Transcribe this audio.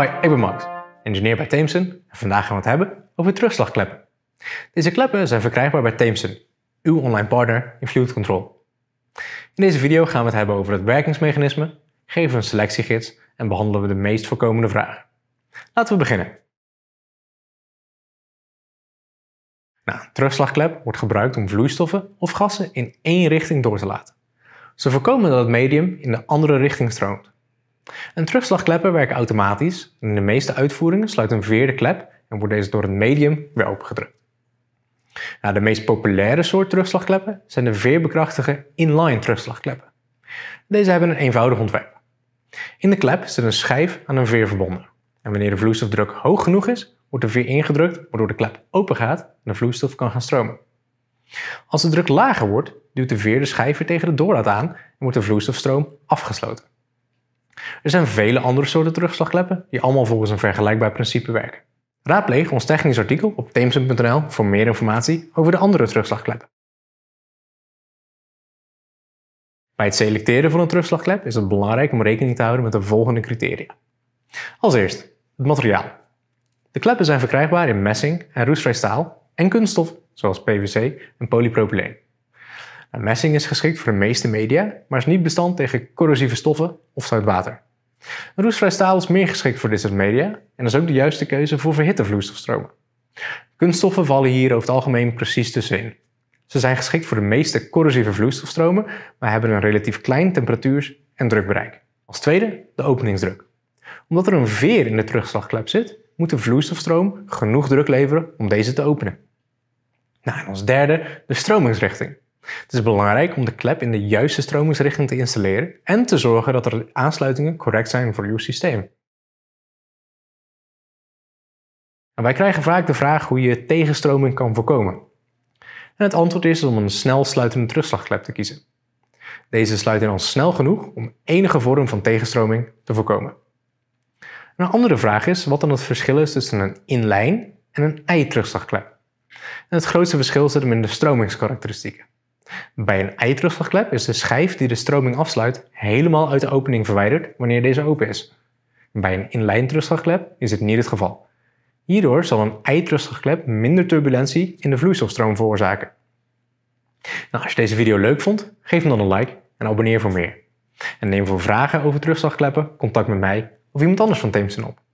Hoi, ik ben Max, engineer bij Thameson en vandaag gaan we het hebben over terugslagkleppen. Deze kleppen zijn verkrijgbaar bij Thameson, uw online partner in Fluid Control. In deze video gaan we het hebben over het werkingsmechanisme, geven we een selectiegids en behandelen we de meest voorkomende vragen. Laten we beginnen. Nou, een terugslagklep wordt gebruikt om vloeistoffen of gassen in één richting door te laten. Ze voorkomen dat het medium in de andere richting stroomt. En terugslagkleppen werken automatisch. In de meeste uitvoeringen sluit een veerde klep en wordt deze door het medium weer opengedrukt. Nou, de meest populaire soort terugslagkleppen zijn de veerbekrachtige inline terugslagkleppen. Deze hebben een eenvoudig ontwerp. In de klep zit een schijf aan een veer verbonden. En wanneer de vloeistofdruk hoog genoeg is, wordt de veer ingedrukt waardoor de klep open gaat en de vloeistof kan gaan stromen. Als de druk lager wordt, duwt de veer de schijf weer tegen de doorlaat aan en wordt de vloeistofstroom afgesloten. Er zijn vele andere soorten terugslagkleppen die allemaal volgens een vergelijkbaar principe werken. Raadpleeg ons technisch artikel op theemsen.nl voor meer informatie over de andere terugslagkleppen. Bij het selecteren van een terugslagklep is het belangrijk om rekening te houden met de volgende criteria. Als eerst het materiaal. De kleppen zijn verkrijgbaar in messing en roestvrij staal en kunststof zoals PVC en polypropyleen. Nou, messing is geschikt voor de meeste media, maar is niet bestand tegen corrosieve stoffen of zout water. Een roestvrij staal is meer geschikt voor dit soort media en is ook de juiste keuze voor verhitte vloeistofstromen. Kunststoffen vallen hier over het algemeen precies tussenin. Ze zijn geschikt voor de meeste corrosieve vloeistofstromen, maar hebben een relatief klein temperatuur en drukbereik. Als tweede de openingsdruk. Omdat er een veer in de terugslagklep zit, moet de vloeistofstroom genoeg druk leveren om deze te openen. Nou, en als derde de stromingsrichting. Het is belangrijk om de klep in de juiste stromingsrichting te installeren en te zorgen dat er aansluitingen correct zijn voor uw systeem. En wij krijgen vaak de vraag hoe je tegenstroming kan voorkomen. En het antwoord is om een snel sluitende terugslagklep te kiezen. Deze sluit dan snel genoeg om enige vorm van tegenstroming te voorkomen. Een andere vraag is wat dan het verschil is tussen een inlijn en een ei-terugslagklep. En het grootste verschil zit hem in de stromingskarakteristieken. Bij een eindrugslagklep is de schijf die de stroming afsluit helemaal uit de opening verwijderd wanneer deze open is. Bij een terugslagklep is dit niet het geval. Hierdoor zal een eindrugslagklep minder turbulentie in de vloeistofstroom veroorzaken. Nou, als je deze video leuk vond, geef hem dan een like en abonneer voor meer. En neem voor vragen over terugslagkleppen contact met mij of iemand anders van Theemsen op.